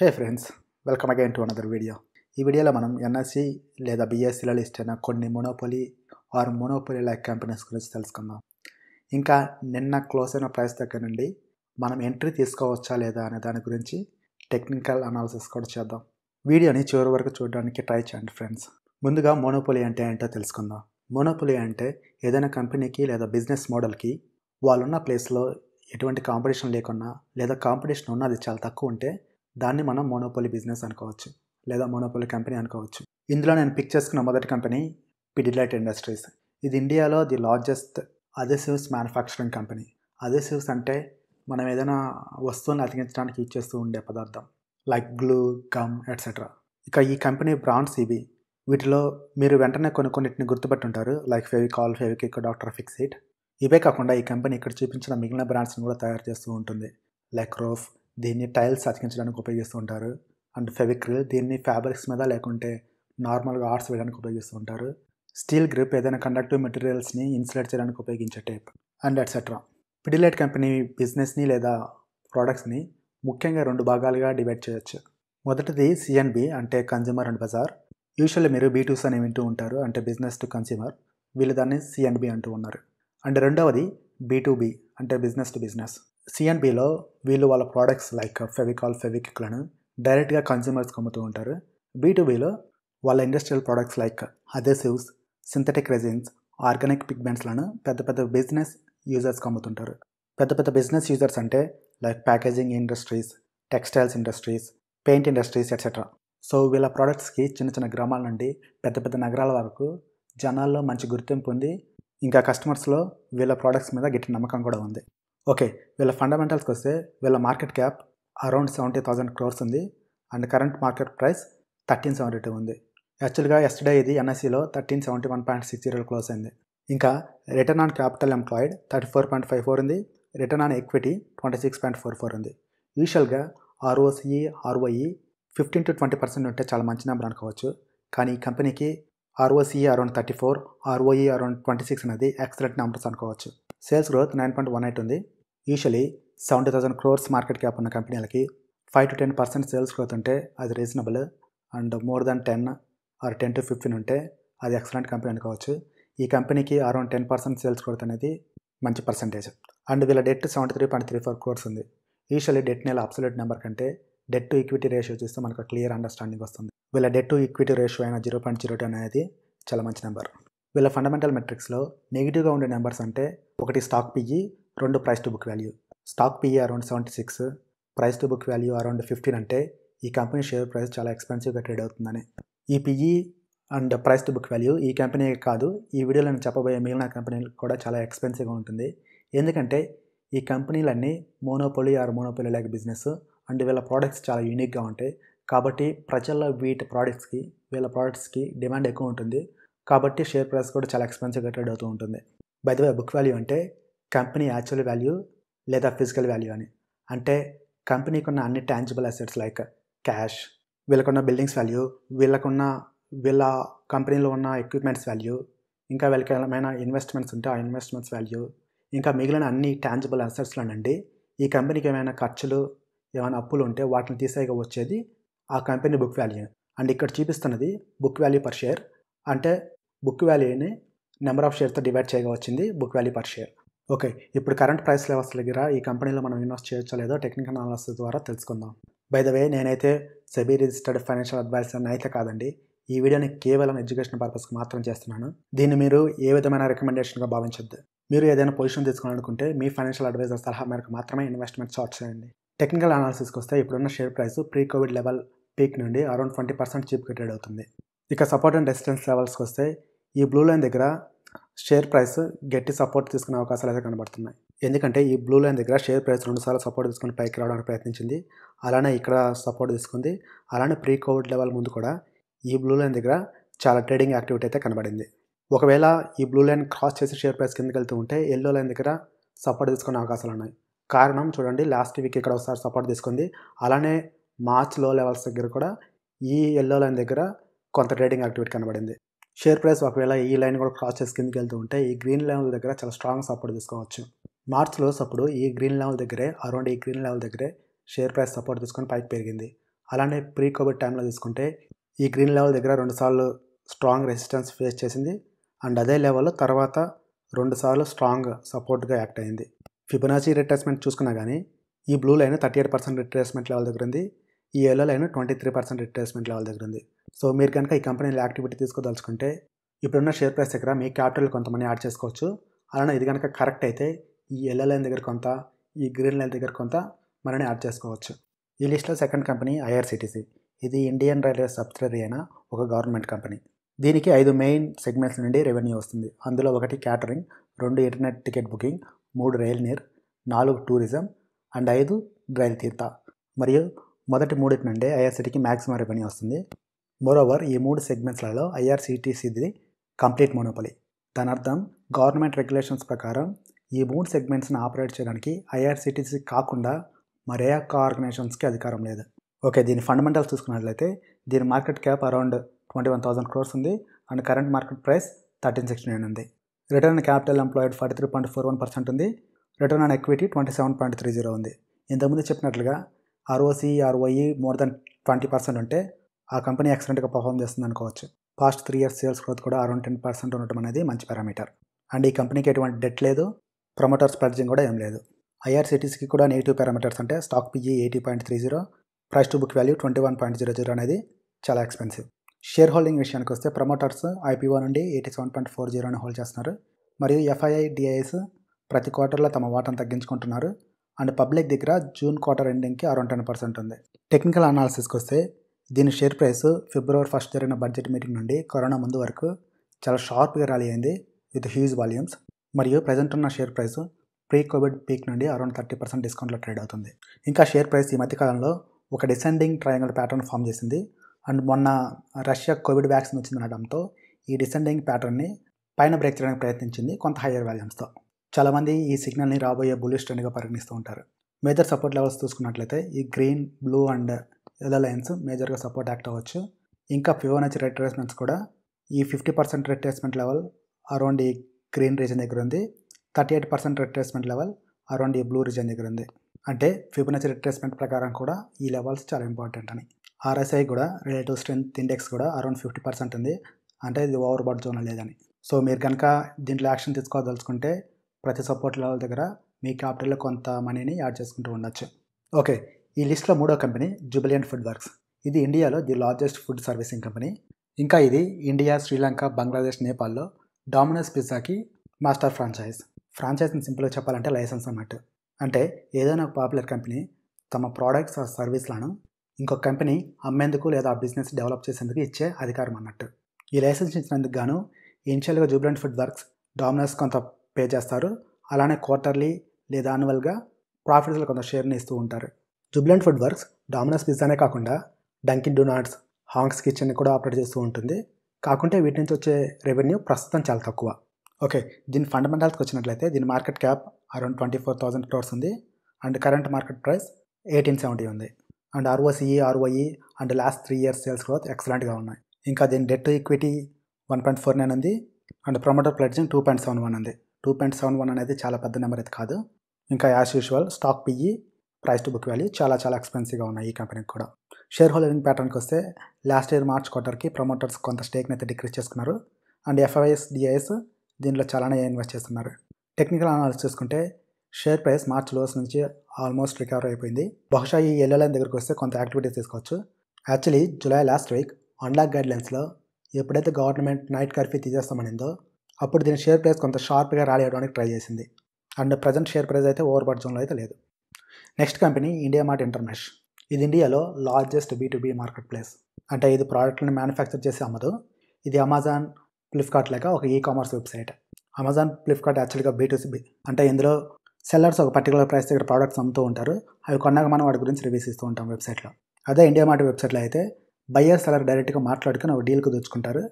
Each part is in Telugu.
hey friends welcome again to another video ఈ వీడియోలో మనం ఎన్ఎస్సి లేదా బిఎస్సిలో లిస్ట్ అయిన కొన్ని monopoly or monopoly like companies గురించి తెలుసుకుందాం ఇంకా నిన్న క్లోజ్ అయిన ప్రైస్ దగ్గర నుండి మనం ఎంట్రీ తీసుకోవచ్చా లేదా అనే దాని గురించి టెక్నికల్ అనాలిసిస్ కూడా చేద్దాం వీడియోని చివరి వరకు చూడడానికి ట్రై చేయండి ఫ్రెండ్స్ ముందుగా మోనోపొలి అంటే ఏంటో తెలుసుకుందాం మోనోపొలి అంటే ఏదైనా కంపెనీకి లేదా బిజినెస్ మోడల్కి వాళ్ళున్న ప్లేస్లో ఎటువంటి కాంపిటీషన్ లేకున్నా లేదా కాంపిటీషన్ ఉన్నది చాలా తక్కువ ఉంటే దాన్ని మనం మోనోపోలి బిజినెస్ అనుకోవచ్చు లేదా మోనోపోలి కంపెనీ అనుకోవచ్చు ఇందులో నేను పిక్చర్స్కున్న మొదటి కంపెనీ పిడిలైట్ ఇండస్ట్రీస్ ఇది ఇండియాలో the largest adhesives manufacturing company adhesives అంటే మనం ఏదైనా వస్తువుని అతికించడానికి యూజ్ చేస్తూ ఉండే పదార్థం లైక్ గ్లూ గమ్ ఎట్సెట్రా ఇక ఈ కంపెనీ బ్రాండ్స్ ఇవి వీటిలో మీరు వెంటనే కొన్ని కొన్నిటిని గుర్తుపెట్టుంటారు like Fevicol Fevikwik doctor Fixit ఇవే కాకుండా ఈ కంపెనీ ఇక్కడ చూపించిన మిగిలిన బ్రాండ్స్ని కూడా తయారు చేస్తూ ఉంటుంది లైక్ రోఫ్ దీన్ని టైల్స్ అతికించడానికి ఉపయోగిస్తూ ఉంటారు అండ్ ఫెవిక్రిల్ దీన్ని ఫ్యాబ్రిక్స్ మీద లేకుంటే నార్మల్గా ఆర్ట్స్ వేయడానికి ఉపయోగిస్తూ ఉంటారు స్టీల్ గ్రిప్ ఏదైనా కండక్టివ్ మెటీరియల్స్ని ఇన్సులేట్ చేయడానికి ఉపయోగించే tape and etcetera Pidilite company బిజినెస్ని లేదా ప్రోడక్ట్స్ని ముఖ్యంగా రెండు భాగాలుగా డివైడ్ చేయొచ్చు మొదటిది సిఎన్బి అంటే కన్జ్యూమర్ అండ్ బజార్ యూజువల్లీ మీరు బీటూస్ అని వింటూ ఉంటారు అంటే బిజినెస్ టు కన్జ్యూమర్ వీళ్ళు దాన్ని సిఎన్బి అంటూ ఉన్నారు అండ్ రెండవది బీ అంటే బిజినెస్ టు బిజినెస్ సిఎన్బిలో వీళ్ళు వాళ్ళ ప్రోడక్ట్స్ లైక్ ఫెవికాల్ ఫెవిక్లను డైరెక్ట్గా కన్స్యూమర్స్కి అమ్ముతూ ఉంటారు బీటూబీలో వాళ్ళ industrial products like adhesives synthetic resins organic పిగ్మెంట్స్లను పెద్ద పెద్ద బిజినెస్ యూజర్స్కి అమ్ముతుంటారు పెద్ద పెద్ద బిజినెస్ యూజర్స్ అంటే like packaging industries textiles industries paint industries etcetera so వీళ్ళ ప్రోడక్ట్స్కి చిన్న చిన్న గ్రామాల నుండి పెద్ద పెద్ద నగరాల వరకు జనాల్లో మంచి గుర్తింపు ఉంది ఇంకా కస్టమర్స్లో వీళ్ళ ప్రోడక్ట్స్ మీద గిట్టి నమ్మకం కూడా ఉంది ఓకే వీళ్ళ ఫండమెంటల్స్కి వస్తే వీళ్ళ market cap around seventy thousand crores ఉంది and current market price thirteen seventy two ఉంది యాక్చువల్గా ఎస్టర్డే ఇది ఎన్ఎస్సిలో thirteen seventy one point six zero close అయింది ఇంకా return on capital employed thirty four point five four ఉంది return on equity twenty six point four four ఉంది యూజువల్గా ROCE ROE fifteen to twenty percent ఉంటే చాలా మంచి నెంబర్ అనుకోవచ్చు కానీ ఈ కంపెనీకి ROCE around thirty four ROE around twenty six అనేది ఎక్సలెంట్ నెంబర్స్ అనుకోవచ్చు sales growth nine point one eight ఉంది usually seventy thousand crores market cap ఉన్న కంపెనీలకి five to ten percent sales growth ఉంటే అది reasonable and more than ten or ten to fifteen ఉంటే అది ఎక్సలెంట్ కంపెనీ అనుకోవచ్చు ఈ కంపెనీకి around ten percent sales growth అనేది మంచి పర్సంటేజ్ అండ్ వీళ్ళ debt seventy three point three four crores ఉంది యూజువలీ డెట్ నెల అబ్సల్యూట్ నెంబర్ కంటే డెట్ టు ఈక్విటీ రేషియో చూస్తే మనకు క్లియర్ అండర్స్టాండింగ్ వస్తుంది వీళ్ళ డెట్ టు ఈక్విటీ రేషియో అయిన జీరో పాయింట్ జీరో టూ అనేది చాలా మంచి నెంబర్ వీళ్ళ ఫండమెంటల్ మెట్రిక్స్లో నెగిటివ్గా ఉండే నెంబర్స్ అంటే ఒకటి స్టాక్ పిఈ రెండు price to book value stock PE around seventy six price to book value around fifteen అంటే ఈ కంపెనీ షేర్ ప్రైస్ చాలా ఎక్స్పెన్సివ్గా ట్రేడ్ అవుతుందని ఈ PE and price to book value ఈ కంపెనీ కాదు ఈ వీడియోలో నేను చెప్పబోయే మిగిలిన కంపెనీలు కూడా చాలా ఎక్స్పెన్సివ్గా ఉంటుంది ఎందుకంటే ఈ కంపెనీలన్నీ monopoly or monopoly like business and వీళ్ళ ప్రోడక్ట్స్ చాలా యూనిక్గా ఉంటాయి కాబట్టి ప్రజల్లో వీటి ప్రోడక్ట్స్కి వీళ్ళ ప్రోడక్ట్స్కి డిమాండ్ ఎక్కువ ఉంటుంది కాబట్టి షేర్ ప్రైస్ కూడా చాలా ఎక్స్పెన్సివ్గా ట్రేడ్ అవుతూ ఉంటుంది by the way book value అంటే కంపెనీ యాక్చువల్ వాల్యూ లేదా ఫిజికల్ వాల్యూ అని అంటే కంపెనీకి ఉన్న అన్ని ట్యాంజిబుల్ అసెట్స్ లైక్ క్యాష్ వీళ్ళకున్న బిల్డింగ్స్ వాల్యూ వీళ్ళకున్న వీళ్ళ కంపెనీలో ఉన్న ఎక్విప్మెంట్స్ వాల్యూ ఇంకా వీళ్ళకి ఏమైనా ఇన్వెస్ట్మెంట్స్ ఉంటే ఆ ఇన్వెస్ట్మెంట్స్ వాల్యూ ఇంకా మిగిలిన అన్ని ట్యాంజిబుల్ అసెట్స్లో అండి ఈ కంపెనీకి ఏమైనా ఖర్చులు ఏమైనా అప్పులు ఉంటే వాటిని తీసేగా వచ్చేది ఆ కంపెనీ బుక్ వాల్యూ అండ్ ఇక్కడ చూపిస్తున్నది బుక్ వాల్యూ పర్ షేర్ అంటే బుక్ వాల్యూని నెంబర్ ఆఫ్ షేర్తో డివైడ్ చేయగా వచ్చింది book value per share okay ఇప్పుడు కరెంట్ ప్రైస్ లెవెల్స్ దగ్గర ఈ కంపెనీలో మనం ఇన్వెస్ట్ చేయొచ్చా లేదో టెక్నికల్ అనాలిసిస్ ద్వారా తెలుసుకుందాం బై ద వే నేనైతే సెబీ రిజిస్టర్డ్ ఫైనాన్షియల్ అడ్వైజర్ అయితే కాదండి ఈ వీడియోని కేవలం ఎడ్యుకేషన్ పర్పస్కి మాత్రం చేస్తున్నాను దీన్ని మీరు ఏ విధమైన రికమెండేషన్గా భావించద్దు మీరు ఏదైనా పొజిషన్ తీసుకోవాలనుకుంటే మీ ఫైనాన్షియల్ అడ్వైజర్ సలహా మేరకు మాత్రమే ఇన్వెస్ట్మెంట్ షార్ట్ చేయండి టెక్నికల్ అనాలిసిస్కి వస్తే ఇప్పుడున్న share price pre covid level peak నుండి అరౌండ్ ట్వంటీ పర్సెంట్ చీప్గా ట్రేడ్ అవుతుంది ఇక సపోర్ట్ అండ్ డిస్టెన్స్ లెవెల్స్కి వస్తే ఈ బ్లూ లైన్ దగ్గర షేర్ ప్రైస్ గట్టి సపోర్ట్ తీసుకునే అవకాశాలు అయితే కనబడుతున్నాయి ఎందుకంటే ఈ బ్లూ లైన్ దగ్గర షేర్ ప్రైస్ రెండుసార్లు సపోర్ట్ తీసుకుని పైకి రావడానికి ప్రయత్నించింది అలానే ఇక్కడ సపోర్ట్ తీసుకుంది అలానే ప్రీ కోవిడ్ లెవెల్ ముందు కూడా ఈ బ్లూ లైన్ దగ్గర చాలా ట్రేడింగ్ యాక్టివిటీ అయితే కనబడింది ఒకవేళ ఈ బ్లూ లైన్ క్రాస్ చేసి షేర్ ప్రైస్ కిందకి వెళ్తూ ఉంటే ఎల్లో లైన్ దగ్గర సపోర్ట్ తీసుకునే అవకాశాలు ఉన్నాయి కారణం చూడండి లాస్ట్ వీక్ ఇక్కడ ఒకసారి సపోర్ట్ తీసుకుంది అలానే మార్చ్ లో లెవెల్స్ దగ్గర కూడా ఈ ఎల్లో లైన్ దగ్గర కొంత ట్రేడింగ్ యాక్టివిటీ కనబడింది షేర్ ప్రైస్ ఒకవేళ ఈ లైన్ కూడా క్రాస్ చేసి కిందకి వెళ్తూ ఉంటే ఈ గ్రీన్ లెవెల్ దగ్గర చాలా స్ట్రాంగ్ సపోర్ట్ తీసుకోవచ్చు మార్చ్లో అప్పుడు ఈ గ్రీన్ లెవెల్ దగ్గరే అరౌండ్ ఈ గ్రీన్ లెవెల్ దగ్గరే షేర్ ప్రైస్ సపోర్ట్ తీసుకొని పైకి పెరిగింది అలానే ప్రీ కోవిడ్ టైంలో తీసుకుంటే ఈ గ్రీన్ లెవెల్ దగ్గర రెండుసార్లు స్ట్రాంగ్ రెసిస్టెన్స్ ఫేస్ చేసింది అండ్ అదే లెవెల్ తర్వాత రెండుసార్లు స్ట్రాంగ్ సపోర్ట్గా యాక్ట్ అయింది ఫిబొనాచీ రిట్రేస్మెంట్ చూసుకున్నా కానీ ఈ blue line thirty eight percent retracement level దగ్గర ఉంది ఈ yellow line twenty three percent retracement level దగ్గర ఉంది సో మీరు కనుక ఈ కంపెనీలో యాక్టివిటీ తీసుకోదలుచుకుంటే ఇప్పుడున్న షేర్ ప్రైస్ దగ్గర మీ క్యాపిటల్ కొంతమంది యాడ్ చేసుకోవచ్చు అలానే ఇది కనుక కరెక్ట్ అయితే ఈ ఎల్ఎల్ లైన్ దగ్గర కొంత ఈ గ్రీన్ లైన్ దగ్గర కొంత మనని యాడ్ చేసుకోవచ్చు ఈ లిస్ట్లో సెకండ్ కంపెనీ ఐఆర్సిటీసీ ఇది ఇండియన్ రైల్వే సబ్సిడరీ అయిన ఒక గవర్నమెంట్ కంపెనీ దీనికి ఐదు మెయిన్ సెగ్మెంట్స్ నుండి రెవెన్యూ వస్తుంది అందులో ఒకటి క్యాటరింగ్ రెండు ఇంటర్నెట్ టికెట్ బుకింగ్ మూడు రైల్ నీర్ నాలుగు టూరిజం అండ్ ఐదు రైలు తీర్థ మరియు మొదటి మూడింటి నుండి ఐఆర్సిటీకి మ్యాక్సిమం రెవెన్యూ వస్తుంది మోరోవర్ ఈ మూడు సెగ్మెంట్స్లలో ఐఆర్సీటీసీది కంప్లీట్ మోనోపలి దాని అర్థం గవర్నమెంట్ రెగ్యులేషన్స్ ప్రకారం ఈ మూడు సెగ్మెంట్స్ని ఆపరేట్ చేయడానికి ఐఆర్సీటీసీ కాకుండా మరే ఒక్క ఆర్గనైజేషన్స్కి అధికారం లేదు ఓకే దీని ఫండమెంటల్స్ చూసుకున్నట్లయితే దీని market cap around twenty one thousand crores ఉంది and current market price thirteen sixty nine ఉంది return capital employed forty three point four one percent ఉంది return on equity twenty seven point three zero ఉంది ఇంతకుముందు చెప్పినట్లుగా ROCE ROE more than twenty percent ఉంటే ఆ కంపెనీ ఎక్సలెంట్గా పర్ఫామ్ చేస్తుంది అనుకోవచ్చు past three years sales growth కూడా అరౌండ్ టెన్ పర్సెంట్ ఉండటం అనేది మంచి పారామీటర్ అండ్ ఈ కంపెనీకి ఎటువంటి డెట్ లేదు ప్రమోటర్స్ పర్చింగ్ కూడా ఏం లేదు ఐఆర్సిటీసీకి కూడా నెగిటివ్ పారామీటర్స్ అంటే stock PE eighty point three zero price to book value twenty one point zero zero అనేది చాలా ఎక్స్పెన్సివ్ షేర్ హోల్డింగ్ విషయానికి వస్తే ప్రమోటర్స్ ఐపీఓ నుండి ఎయిటీ సెవెన్ పాయింట్ ఫోర్ జీరోని హోల్డ్ చేస్తున్నారు మరియు ఎఫ్ఐఐ డిఐఎస్ ప్రతి క్వార్టర్లో తమ వాటాను తగ్గించుకుంటున్నారు అండ్ పబ్లిక్ దగ్గర జూన్ క్వార్టర్ ఎండింగ్కి అరౌండ్ టెన్ పర్సెంట్ ఉంది టెక్నికల్ అనాలిసిస్కి వస్తే దీని షేర్ ప్రైస్ ఫిబ్రవరి ఫస్ట్ జరిగిన బడ్జెట్ మీటింగ్ నుండి కరోనా ముందు వరకు చాలా షార్ప్గా ర్యాలీ అయింది విత్ హ్యూజ్ వాల్యూమ్స్ మరియు ప్రజెంట్ ఉన్న share price pre covid peak నుండి అరౌండ్ థర్టీ పర్సెంట్ డిస్కౌంట్లో ట్రేడ్ అవుతుంది ఇంకా షేర్ ప్రైస్ ఈ మధ్యకాలంలో ఒక డిసెండింగ్ ట్రయాంగిల్ ప్యాటర్న్ ఫామ్ చేసింది అండ్ మొన్న రష్యా కోవిడ్ వ్యాక్సిన్ వచ్చిందనడంతో ఈ డిసెండింగ్ ప్యాటర్న్ని పైన బ్రేక్ చేయడానికి ప్రయత్నించింది కొంత హయ్యర్ వాల్యూమ్స్తో చాలామంది ఈ సిగ్నల్ని రాబోయే బులిష్ ట్రెండ్గా పరిగణిస్తూ ఉంటారు మేజర్ సపోర్ట్ లెవెల్స్ చూసుకున్నట్లయితే ఈ green blue and yellow lines మేజర్గా సపోర్ట్ యాక్ట్ అవ్వచ్చు ఇంకా ఫివోనచ్చి రిట్రేస్మెంట్స్ కూడా ఈ fifty percent retracement level around ఈ గ్రీన్ రీజన్ దగ్గర ఉంది thirty eight percent retracement level around ఈ బ్లూ రీజన్ దగ్గర ఉంది అంటే ఫిబొనచ్చి రిట్రేస్మెంట్ ప్రకారం కూడా ఈ లెవెల్స్ చాలా ఇంపార్టెంట్ అని ఆర్ఎస్ఐ కూడా రిలేటివ్ స్ట్రెంత్ ఇండెక్స్ కూడా అరౌండ్ ఫిఫ్టీ పర్సెంట్ ఉంది అంటే ఇది ఓవర్ బడ్ జోన్ లేదని సో మీరు కనుక దీంట్లో యాక్షన్ తీసుకోదలుచుకుంటే ప్రతి సపోర్ట్ లెవెల్ దగ్గర మీ క్యాపిటల్లో కొంత మనీని యాడ్ చేసుకుంటూ ఉండొచ్చు ఓకే ఈ లిస్ట్లో మూడో కంపెనీ జూబిలియంట్ ఫుడ్ వర్క్స్ ఇది ఇండియాలో the largest food servicing company ఇంకా ఇది ఇండియా శ్రీలంక బంగ్లాదేశ్ నేపాల్లో డామినోస్ పిజ్జాకి మాస్టర్ ఫ్రాంచైజ్ ఫ్రాంచైజ్ని సింపుల్గా చెప్పాలంటే లైసెన్స్ అన్నట్టు అంటే ఏదైనా ఒక పాపులర్ కంపెనీ తమ ప్రోడక్ట్స్ ఆ సర్వీస్లను ఇంకొక కంపెనీ అమ్మేందుకు లేదా ఆ బిజినెస్ డెవలప్ చేసేందుకు ఇచ్చే అధికారం అన్నట్టు ఈ లైసెన్స్ ఇచ్చినందుకు గాను ఇనిషియల్గా జూబ్లెంట్ ఫుడ్ వర్క్స్ డామినోస్ కొంత పే చేస్తారు అలానే క్వార్టర్లీ లేదా యాన్యువల్గా ప్రాఫిట్స్లో కొంత షేర్ని ఇస్తూ ఉంటారు జుబ్లెంట్ ఫుడ్ వర్క్స్ డామినోస్ పిజ్జానే కాకుండా డంకిన్ డొనాట్స్ హాంగ్స్ కిచెన్ని కూడా ఆపరేట్ చేస్తూ ఉంటుంది కాకుంటే వీటి నుంచి వచ్చే రెవెన్యూ ప్రస్తుతం చాలా తక్కువ ఓకే దీని ఫండమెంటల్స్కి వచ్చినట్లయితే దీని market cap around twenty four thousand crores ఉంది and current market price eighteen seventy ఉంది and ROCE ROE and last three years sales growth ఎక్సలెంట్గా ఉన్నాయి ఇంకా దీని debt equity one point four nine ఉంది and promoter pledging two point seven one ఉంది టూ పాయింట్ సెవెన్ వన్ అనేది చాలా పెద్ద నెంబర్ అయితే కాదు ఇంకా as usual stock PE price to book value చాలా చాలా ఎక్స్పెన్సివ్గా ఉన్నాయి ఈ కంపెనీకి కూడా షేర్ హోల్డింగ్ ప్యాటర్న్కి వస్తే లాస్ట్ ఇయర్ మార్చ్ క్వార్టర్కి ప్రమోటర్స్ కొంత స్టేక్ని అయితే డిక్రీస్ చేసుకున్నారు అండ్ ఎఫ్ఐఎస్ డిఐఎస్ దీనిలో చాలానే ఇన్వెస్ట్ చేస్తున్నారు టెక్నికల్ అనాలిసిస్ చూసుకుంటే షేర్ ప్రైస్ మార్చ్ లోస్ నుంచి ఆల్మోస్ట్ రికవర్ అయిపోయింది బహుశా ఈ ఎల్లో లైన్ దగ్గరకు వస్తే కొంత యాక్టివిటీస్ తీసుకోవచ్చు actually July last week unlock గైడ్లైన్స్లో ఎప్పుడైతే గవర్నమెంట్ నైట్ కర్ఫ్యూ తీసేస్తామనిందో అప్పుడు దీని షేర్ ప్రైస్ కొంత షార్ప్గా ర్యాలీ అవ్వడానికి ట్రై చేసింది అండ్ ప్రజెంట్ షేర్ ప్రైస్ అయితే ఓవర్ బడ్జోన్లో అయితే లేదు నెక్స్ట్ కంపెనీ ఇండియా మార్ట్ ఇంటర్నేషన్ ఇది ఇండియాలో లార్జెస్ట్ బీటుబీ మార్కెట్ ప్లేస్ అంటే ఇది ప్రోడక్ట్లను మ్యానుఫ్యాక్చర్ చేసి అమ్మదు ఇది అమెజాన్ ఫ్లిప్కార్ట్ లేక ఒక e commerce website Amazon Flipkart యాక్చువల్గా బీ అంటే ఇందులో సెల్లర్స్ ఒక పర్టికులర్ ప్రైస్ దగ్గర ప్రోడక్ట్స్ అమ్ముతూ ఉంటారు అవి కొన్నాక మనం వాటి గురించి రివ్యూస్ ఇస్తూ ఉంటాం వెబ్సైట్లో అదే ఇండియా మార్ట్ వెబ్సైట్లో అయితే బయ్యర్ సెలర్ డైరెక్ట్గా మాట్లాడుకుని ఒక డీల్కి దోచుకుంటారు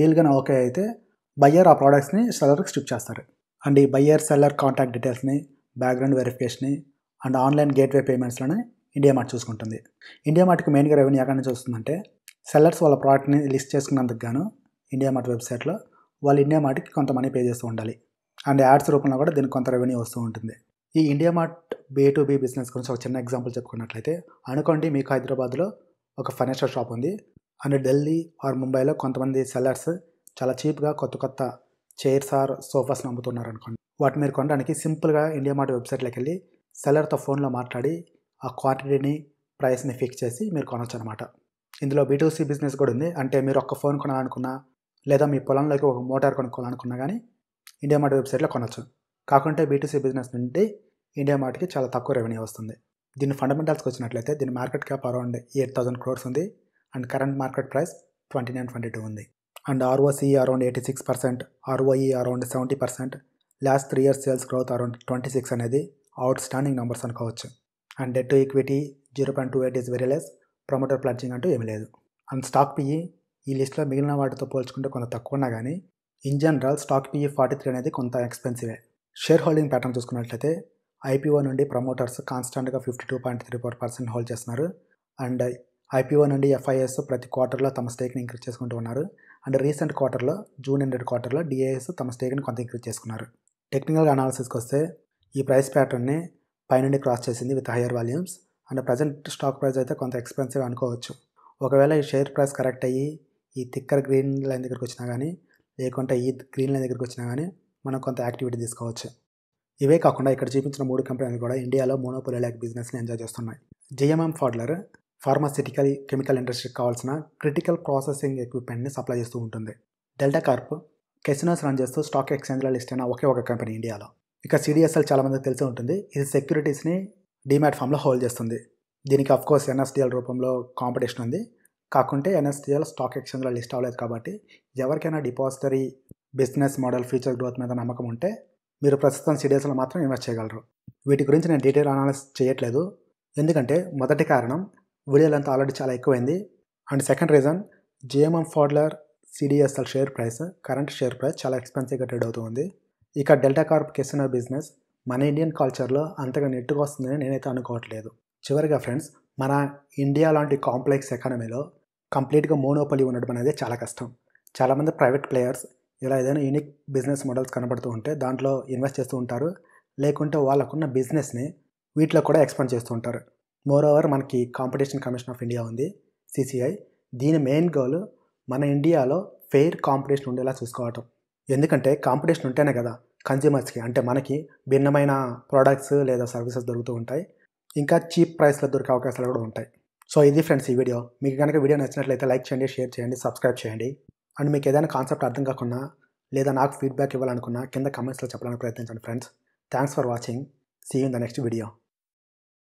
డీల్ కానీ ఓకే అయితే బయ్యర్ ఆ ప్రోడక్ట్స్ని సెలర్కి స్టిప్ చేస్తారు అండ్ ఈ బయ్యర్ సెల్లర్ కాంటాక్ట్ డీటెయిల్స్ని background verification and online gateway పేమెంట్స్లోనే ఇండియా మార్ట్ చూసుకుంటుంది ఇండియా మార్ట్కి మెయిన్గా రెవెన్యూ ఎక్కడ నుంచి వస్తుందంటే సెల్లర్స్ వాళ్ళ ప్రోడక్ట్ని లిస్ట్ చేసుకున్నందుకు గాను ఇండియా మార్ట్ వెబ్సైట్లో వాళ్ళు ఇండియా మార్ట్కి కొంత మనీ పే చేస్తూ ఉండాలి అండ్ యాడ్స్ రూపంలో కూడా దీనికి కొంత రెవెన్యూ వస్తూ ఉంటుంది ఈ India Mart B to B business గురించి ఒక చిన్న ఎగ్జాంపుల్ చెప్పుకున్నట్లయితే అనుకోండి మీకు హైదరాబాద్లో ఒక ఫర్నిచర్ షాప్ ఉంది అండ్ ఢిల్లీ ఆర్ ముంబైలో కొంతమంది సెల్లర్స్ చాలా చీప్గా కొత్త కొత్త చైర్స్ ఆర్ సోఫాస్ నమ్ముతున్నారు అనుకోండి వాటి మీరు కొనడానికి సింపుల్గా ఇండియా మార్ట్ వెబ్సైట్లోకి వెళ్ళి సెల్లర్తో ఫోన్లో మాట్లాడి ఆ క్వాంటిటీని ప్రైస్ని ఫిక్స్ చేసి మీరు కొనొచ్చు అనమాట ఇందులో బీటూసీ బిజినెస్ కూడా ఉంది అంటే మీరు ఒక్క ఫోన్ కొనాలనుకున్నా లేదా మీ పొలంలోకి ఒక మోటార్ కొనుక్కోవాలనుకున్నా కానీ ఇండియా మార్ట్ వెబ్సైట్లో కొనొచ్చు కాకుంటే బీటూసీ బిజినెస్ నుండి ఇండియా మార్ట్కి చాలా తక్కువ రెవెన్యూ వస్తుంది దీని ఫండమెంటల్స్కి వచ్చినట్లయితే దీని market cap around eight thousand crores ఉంది and current market price twenty nine twenty two ఉంది and ROC around eighty six percent ROE around seventy percent last three years sales growth around twenty six అనేది అవుట్ స్టాండింగ్ నెంబర్స్ అనుకోవచ్చు and debt equity zero point two eight is very less promoter pledging అంటూ ఏమీ లేదు అండ్ స్టాక్ పిఈ ఈ లిస్ట్లో మిగిలిన వాటితో పోల్చుకుంటే కొంత తక్కువ ఉన్నా కానీ in general stock PE forty three అనేది కొంత ఎక్స్పెన్సివే షేర్ హోల్డింగ్ ప్యాటర్న్ చూసుకున్నట్లయితే ఐపీఓ నుండి ప్రమోటర్స్ కాన్స్టాంట్గా fifty two point three four percent hold చేస్తున్నారు అండ్ ఐపీఓ నుండి ఎఫ్ఐఎస్ ప్రతి క్వార్టర్లో తమ స్టేక్ని ఇంక్రీజ్ చేసుకుంటూ ఉన్నారు అండ్ రీసెంట్ క్వార్టర్లో జూన్ ఎండెడ్ క్వార్టర్లో డిఏఎస్ తమ స్టేక్ని కొంత ఇంక్రీజ్ చేసుకున్నారు టెక్నికల్ అనాలిసిస్కి వస్తే ఈ ప్రైస్ ప్యాటర్న్ని పైనుండి క్రాస్ చేసింది with higher volumes and present stock price అయితే కొంత ఎక్స్పెన్సివ్ అనుకోవచ్చు ఒకవేళ ఈ షేర్ ప్రైస్ కరెక్ట్ అయ్యి ఈ థిక్కర్ గ్రీన్ లైన్ దగ్గరికి వచ్చినా కానీ లేకుంటే ఈ గ్రీన్ లైన్ దగ్గరికి వచ్చినా కానీ మనం కొంత యాక్టివిటీ తీసుకోవచ్చు ఇవే కాకుండా ఇక్కడ చూపించిన మూడు కంపెనీలు కూడా ఇండియాలో మోనోపోలిలాక్ బిజినెస్ని ఎంజాయ్ చేస్తున్నాయి జిఎంఎం ఫాడ్లర్ ఫార్మాసిటికల్ కెమికల్ ఇండస్ట్రీకి కావాల్సిన క్రిటికల్ ప్రాసెసింగ్ ఎక్విప్మెంట్ని సప్లై చేస్తూ ఉంటుంది డెల్టా కార్ప్ కెసినోస్ రన్ చేస్తూ స్టాక్ ఎక్స్చేంజ్లో లిస్ట్ అయిన ఒకే ఒక కంపెనీ ఇండియాలో ఇక సిడిఎస్ఎల్ చాలామందికి తెలిసి ఉంటుంది ఇది సెక్యూరిటీస్ని డిమాట్ ఫామ్లో హోల్డ్ చేస్తుంది దీనికి అఫ్కోర్స్ ఎన్ఎస్డిఎల్ రూపంలో కాంపిటీషన్ ఉంది కాకుంటే ఎన్ఎస్డిఎల్ స్టాక్ ఎక్స్చేంజ్లో లిస్ట్ అవ్వలేదు కాబట్టి ఎవరికైనా depository business model future growth మీద నమ్మకం ఉంటే మీరు ప్రస్తుతం సిడిఎస్ఎల్ మాత్రం ఇన్వెస్ట్ చేయగలరు వీటి గురించి నేను డీటెయిల్ అనాలిసిస్ చేయట్లేదు ఎందుకంటే మొదటి కారణం వీడియోలు ఆల్రెడీ చాలా ఎక్కువైంది అండ్ సెకండ్ రీజన్ జేఎంఎం ఫాడ్లర్ CDSL share price current share price చాలా ఎక్స్పెన్సివ్గా ట్రేడ్ అవుతుంది ఇక డెల్టా కార్ప్ కెసినో బిజినెస్ మన ఇండియన్ కల్చర్లో అంతగా నెట్టుకు వస్తుందని నేనైతే అనుకోవట్లేదు చివరిగా ఫ్రెండ్స్ మన ఇండియా లాంటి కాంప్లెక్స్ ఎకానమీలో కంప్లీట్గా మోనోపలి ఉండడం అనేది చాలా కష్టం చాలామంది ప్రైవేట్ ప్లేయర్స్ ఇలా ఏదైనా యూనిక్ బిజినెస్ మోడల్స్ కనబడుతూ ఉంటే దాంట్లో ఇన్వెస్ట్ చేస్తూ ఉంటారు లేకుంటే వాళ్ళకున్న బిజినెస్ని వీటిలో కూడా ఎక్స్పాండ్ చేస్తూ ఉంటారు మోర్ ఓవర్ మనకి కాంపిటీషన్ కమిషన్ ఆఫ్ ఇండియా ఉంది సిసిఐ దీని మెయిన్ గోల్ మన ఇండియాలో ఫెయిర్ కాంపిటీషన్ ఉండేలా చూసుకోవటం ఎందుకంటే కాంపిటీషన్ ఉంటేనే కదా కన్జ్యూమర్స్కి అంటే మనకి భిన్నమైన ప్రోడక్ట్స్ లేదా సర్వీసెస్ దొరుకుతూ ఉంటాయి ఇంకా చీప్ ప్రైస్లో దొరికే అవకాశాలు కూడా ఉంటాయి సో ఇది ఫ్రెండ్స్ ఈ వీడియో మీకు కనుక వీడియో నచ్చినట్లయితే లైక్ చేయండి షేర్ చేయండి సబ్స్క్రైబ్ చేయండి అండ్ మీకు ఏదైనా కాన్సెప్ట్ అర్థం కాకుండా లేదా నాకు ఫీడ్బ్యాక్ ఇవ్వాలనుకున్నా కింద కమెంట్స్లో చెప్పడానికి ప్రయత్నించండి friends thanks for watching see in the next video